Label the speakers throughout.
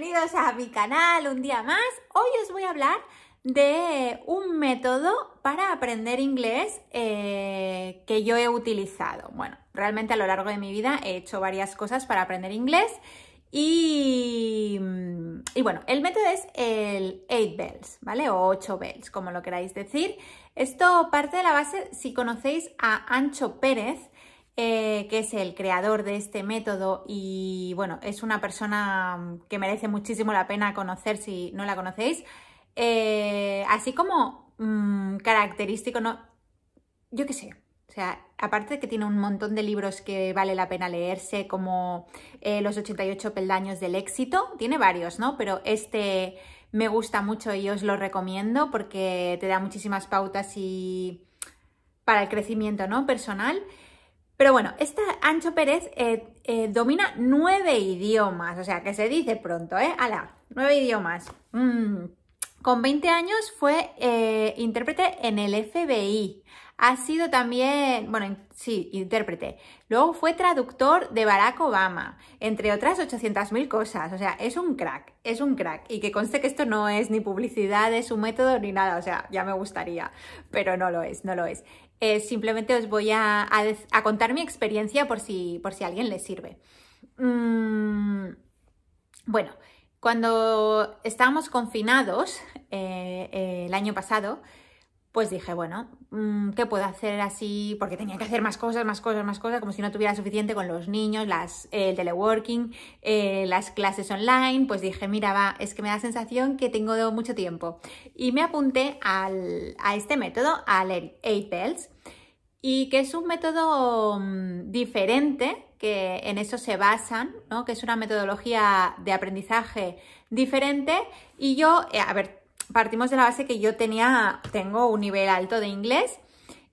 Speaker 1: bienvenidos a mi canal un día más. Hoy os voy a hablar de un método para aprender inglés eh, que yo he utilizado. Bueno, realmente a lo largo de mi vida he hecho varias cosas para aprender inglés y, mm, y bueno, el método es el 8 bells, ¿vale? O 8 bells, como lo queráis decir. Esto parte de la base, si conocéis a Ancho Pérez, eh, que es el creador de este método y bueno, es una persona mm, que merece muchísimo la pena conocer si no la conocéis, eh, así como mm, característico, ¿no? yo qué sé, o sea, aparte de que tiene un montón de libros que vale la pena leerse, como eh, Los 88 peldaños del éxito, tiene varios, ¿no? Pero este me gusta mucho y os lo recomiendo porque te da muchísimas pautas y para el crecimiento, ¿no? Personal. Pero bueno, esta Ancho Pérez eh, eh, domina nueve idiomas, o sea que se dice pronto, ¿eh? Ala, Nueve idiomas. mmm... Con 20 años fue eh, intérprete en el FBI. Ha sido también, bueno, sí, intérprete. Luego fue traductor de Barack Obama, entre otras 800.000 cosas. O sea, es un crack, es un crack. Y que conste que esto no es ni publicidad de su método ni nada. O sea, ya me gustaría, pero no lo es, no lo es. Eh, simplemente os voy a, contar mi experiencia por si, por si a alguien le sirve. Mm, bueno. Cuando estábamos confinados eh, eh, el año pasado, pues dije, bueno, mm, ¿qué puedo hacer así? Porque tenía que hacer más cosas, más cosas, más cosas, como si no tuviera suficiente con los niños, las, el teleworking, eh, las clases online. Pues dije, mira, va, es que me da sensación que tengo mucho tiempo. Y me apunté a este método, al 8 Bells, y que es un método mm, diferente que en eso se basan, ¿no? que es una metodología de aprendizaje diferente. Y yo, eh, a ver, partimos de la base que yo tenía, tengo un nivel alto de inglés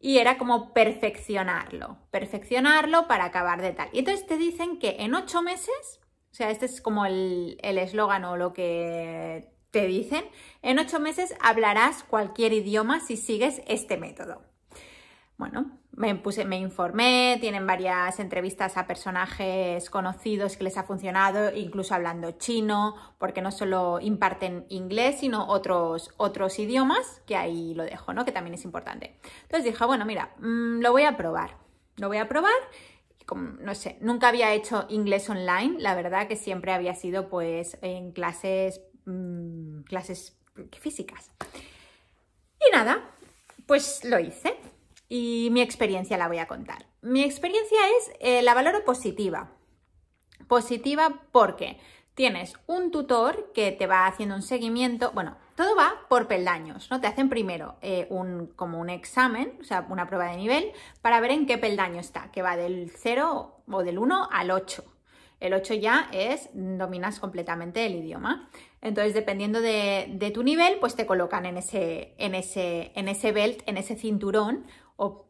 Speaker 1: y era como perfeccionarlo, perfeccionarlo para acabar de tal. Y entonces te dicen que en ocho meses, o sea, este es como el eslogan o lo que te dicen, en ocho meses hablarás cualquier idioma si sigues este método bueno, me, puse, me informé, tienen varias entrevistas a personajes conocidos que les ha funcionado, incluso hablando chino, porque no solo imparten inglés, sino otros, otros idiomas, que ahí lo dejo, ¿no? Que también es importante. Entonces dije, ah, bueno, mira, mm, lo voy a probar, lo voy a probar. no sé, nunca había hecho inglés online, la verdad que siempre había sido pues en clases, mm, clases físicas. Y nada, pues lo hice, y mi experiencia la voy a contar. Mi experiencia es, eh, la valoro positiva. Positiva porque tienes un tutor que te va haciendo un seguimiento, bueno, todo va por peldaños, ¿no? Te hacen primero eh, un, como un examen, o sea, una prueba de nivel, para ver en qué peldaño está, que va del 0 o del 1 al 8. El 8 ya es, dominas completamente el idioma. Entonces, dependiendo de, tu nivel, pues te colocan en ese, en ese, en ese belt, en ese cinturón, o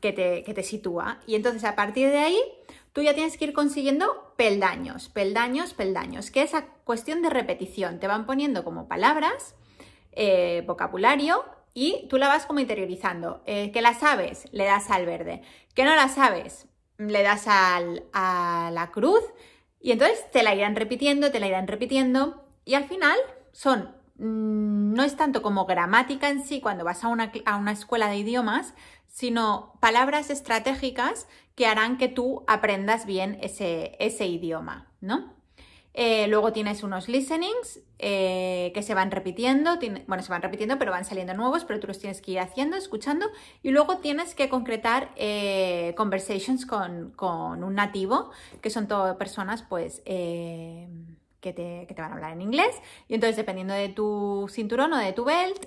Speaker 1: que te, sitúa. Y entonces a partir de ahí tú ya tienes que ir consiguiendo peldaños, peldaños, peldaños, que es cuestión de repetición. Te van poniendo como palabras, eh, vocabulario y tú la vas como interiorizando. Eh, que la sabes, le das al verde. Que no la sabes, le das al, a la cruz. Y entonces te la irán repitiendo, te la irán repitiendo. Y al final son Mm, no es tanto como gramática en sí cuando vas a una, a una, escuela de idiomas, sino palabras estratégicas que harán que tú aprendas bien ese, ese idioma, ¿no? Eh, luego tienes unos listenings eh, que se van repitiendo, bueno, se van repitiendo, pero van saliendo nuevos, pero tú los tienes que ir haciendo, escuchando, y luego tienes que concretar eh, conversations con, un nativo, que son todas personas, pues que te, van a hablar en inglés. Y entonces, dependiendo de tu cinturón o de tu belt,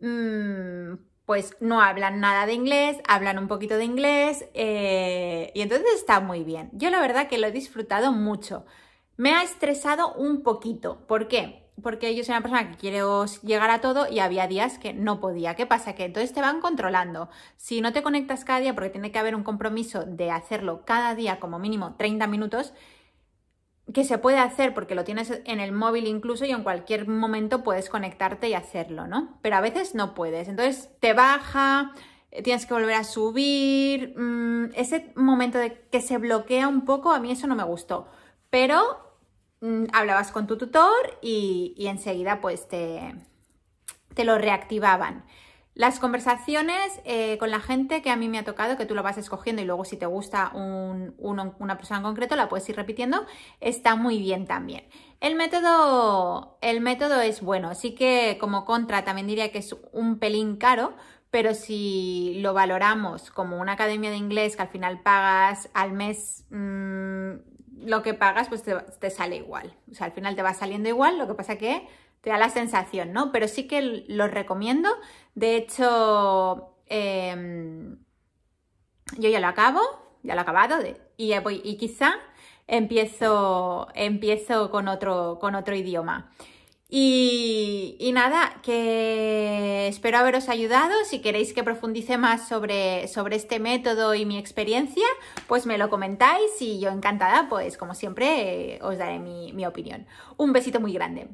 Speaker 1: mm, pues no hablan nada de inglés, hablan un poquito de inglés eh, y entonces está muy bien. Yo la verdad que lo he disfrutado mucho. Me ha estresado un poquito. ¿Por qué? Porque yo soy una persona que quiero llegar a todo y había días que no podía. ¿Qué pasa? Que entonces te van controlando. Si no te conectas cada día, porque tiene que haber un compromiso de hacerlo cada día como mínimo 30 minutos, que se puede hacer porque lo tienes en el móvil incluso y en cualquier momento puedes conectarte y hacerlo, ¿no? Pero a veces no puedes. Entonces te baja, eh, tienes que volver a subir. Mm, ese momento de que se bloquea un poco, a mí eso no me gustó. Pero mm, hablabas con tu tutor y, enseguida pues te, te lo reactivaban. Las conversaciones eh, con la gente que a mí me ha tocado, que tú lo vas escogiendo y luego si te gusta una persona en concreto la puedes ir repitiendo, está muy bien también. El método, el método es bueno, sí que como contra también diría que es un pelín caro, pero si lo valoramos como una academia de inglés que al final pagas al mes mm, lo que pagas, pues te, te, sale igual. O sea, al final te va saliendo igual, lo que pasa que te da la sensación, ¿no? Pero sí que los recomiendo. De hecho, em, yo ya lo acabo, ya lo he acabado de, y, y quizá empiezo, empiezo con, otro, con otro idioma. Y, nada, que espero haberos ayudado. Si queréis que profundice más sobre, sobre este método y mi experiencia, pues me lo comentáis y yo encantada, pues como siempre, eh, os daré mi opinión. Un besito muy grande.